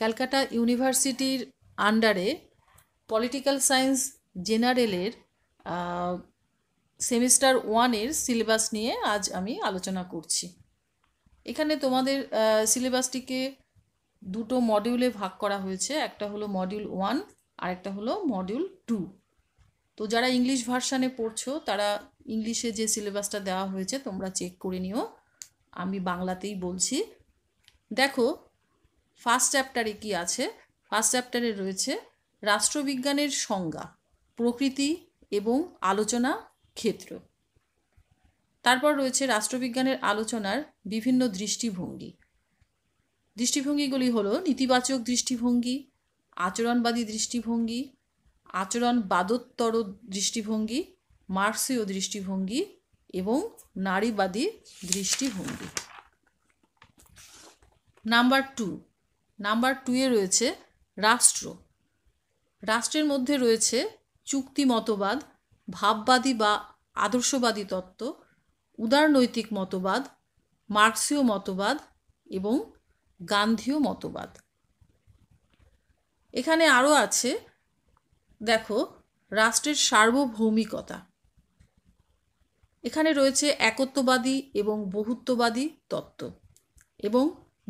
ক্যালকাটা ইউনিভার্সিটির আন্ডারে political science জেনারেলের সেমিস্টার ওয়ানের সিলেবাস নিয়ে আজ আমি আলোচনা করছি এখানে তোমাদের সিলেবাসটিকে দুটো মডিউলে ভাগ করা হয়েছে একটা হলো মডিউল ওয়ান আর একটা হলো মডিউল টু তো যারা ইংলিশ ভার্সানে পড়ছো তারা ইংলিশে যে সিলেবাসটা দেওয়া হয়েছে তোমরা চেক করে নিও আমি বাংলাতেই বলছি দেখো ফার্স্ট চ্যাপ্টারে কি আছে ফার্স্ট চ্যাপ্টারে রয়েছে রাষ্ট্রবিজ্ঞানের সংজ্ঞা প্রকৃতি এবং আলোচনা ক্ষেত্র তারপর রয়েছে রাষ্ট্রবিজ্ঞানের আলোচনার বিভিন্ন দৃষ্টিভঙ্গি দৃষ্টিভঙ্গিগুলি হলো নেতিবাচক দৃষ্টিভঙ্গি আচরণবাদী দৃষ্টিভঙ্গি আচরণবাদোত্তর দৃষ্টিভঙ্গি মার্সীয় দৃষ্টিভঙ্গি এবং নারীবাদী দৃষ্টিভঙ্গি নাম্বার টু নাম্বার টুয়ে রয়েছে রাষ্ট্র রাষ্ট্রের মধ্যে রয়েছে চুক্তি মতবাদ ভাববাদী বা আদর্শবাদী তত্ত্ব উদারনৈতিক মতবাদ মার্ক্সীয় মতবাদ এবং গান্ধীয় মতবাদ এখানে আরও আছে দেখো রাষ্ট্রের সার্বভৌমিকতা এখানে রয়েছে একত্ববাদী এবং বহুত্ববাদী তত্ত্ব এবং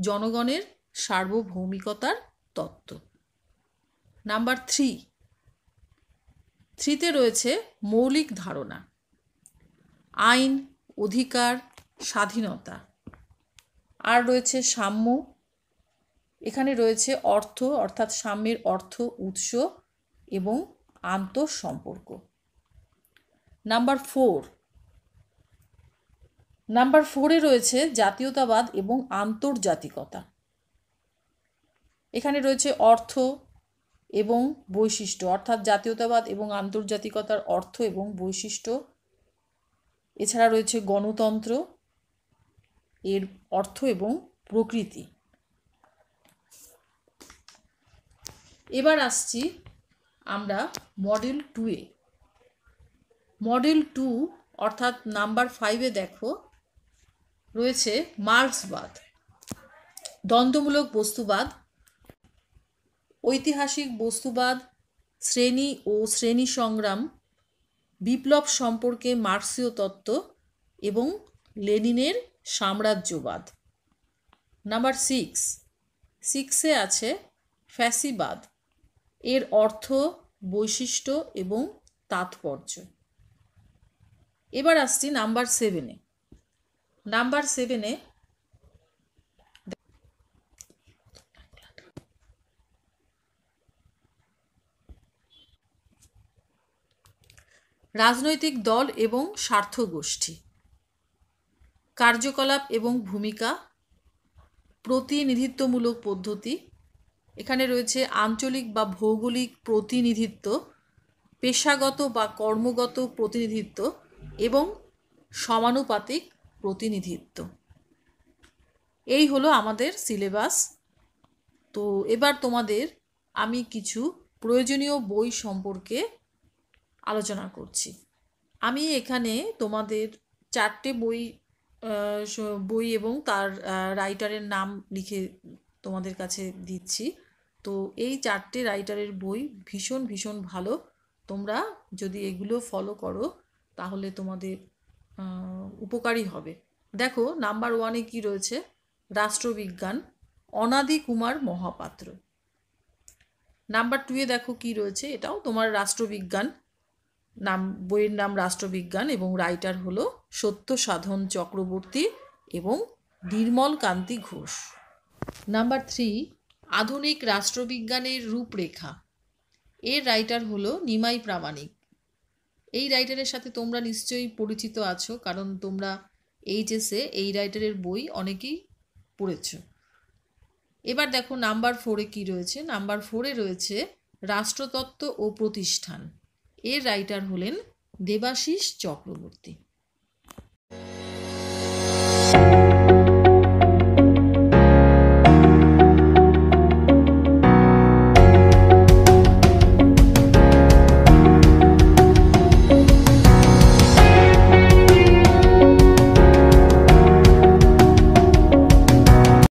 জনগণের সার্বভৌমিকতার তত্ত্ব নাম্বার থ্রি থ্রিতে রয়েছে মৌলিক ধারণা আইন অধিকার স্বাধীনতা আর রয়েছে সাম্য এখানে রয়েছে অর্থ অর্থাৎ সাম্যের অর্থ উৎস এবং আন্তঃসম্পর্ক নাম্বার ফোর নাম্বার ফোরে রয়েছে জাতীয়তাবাদ এবং আন্তর্জাতিকতা এখানে রয়েছে অর্থ এবং বৈশিষ্ট্য অর্থাৎ জাতীয়তাবাদ এবং আন্তর্জাতিকতার অর্থ এবং বৈশিষ্ট্য এছাড়া রয়েছে গণতন্ত্র এর অর্থ এবং প্রকৃতি এবার আসছি আমরা মডেল টুয়ে মডেল টু অর্থাৎ নাম্বার ফাইভে দেখো রয়েছে মার্কসবাদ দ্বন্দ্বমূলক বস্তুবাদ ঐতিহাসিক বস্তুবাদ শ্রেণী ও শ্রেণী সংগ্রাম বিপ্লব সম্পর্কে মার্সীয় তত্ত্ব এবং লেনিনের সাম্রাজ্যবাদ নাম্বার সিক্স সিক্সে আছে ফ্যাসিবাদ এর অর্থ বৈশিষ্ট্য এবং তাৎপর্য এবার আসছি নাম্বার সেভেনে নাম্বার সেভেনে রাজনৈতিক দল এবং স্বার্থ গোষ্ঠী কার্যকলাপ এবং ভূমিকা প্রতিনিধিত্বমূলক পদ্ধতি এখানে রয়েছে আঞ্চলিক বা ভৌগোলিক প্রতিনিধিত্ব পেশাগত বা কর্মগত প্রতিনিধিত্ব এবং সমানুপাতিক প্রতিনিধিত্ব এই হলো আমাদের সিলেবাস তো এবার তোমাদের আমি কিছু প্রয়োজনীয় বই সম্পর্কে আলোচনা করছি আমি এখানে তোমাদের চারটে বই বই এবং তার রাইটারের নাম লিখে তোমাদের কাছে দিচ্ছি তো এই চারটে রাইটারের বই ভীষণ ভীষণ ভালো তোমরা যদি এগুলো ফলো করো তাহলে তোমাদের উপকারী হবে দেখো নাম্বার ওয়ানে কি রয়েছে রাষ্ট্রবিজ্ঞান অনাদি কুমার মহাপাত্র নাম্বার টুয়ে দেখো কি রয়েছে এটাও তোমার রাষ্ট্রবিজ্ঞান নাম বইয়ের নাম রাষ্ট্রবিজ্ঞান এবং রাইটার হলো সত্য সাধন চক্রবর্তী এবং নির্মল কান্তি ঘোষ নাম্বার থ্রি আধুনিক রাষ্ট্রবিজ্ঞানের রূপরেখা এর রাইটার হলো নিমাই প্রামাণিক এই রাইটারের সাথে তোমরা নিশ্চয়ই পরিচিত আছো কারণ তোমরা এইচএসে এই রাইটারের বই অনেকেই পড়েছ এবার দেখো নাম্বার ফোরে কি রয়েছে নাম্বার ফোরে রয়েছে রাষ্ট্রতত্ত্ব ও প্রতিষ্ঠান এর রাইটার হলেন দেবাশিস চক্রবর্তী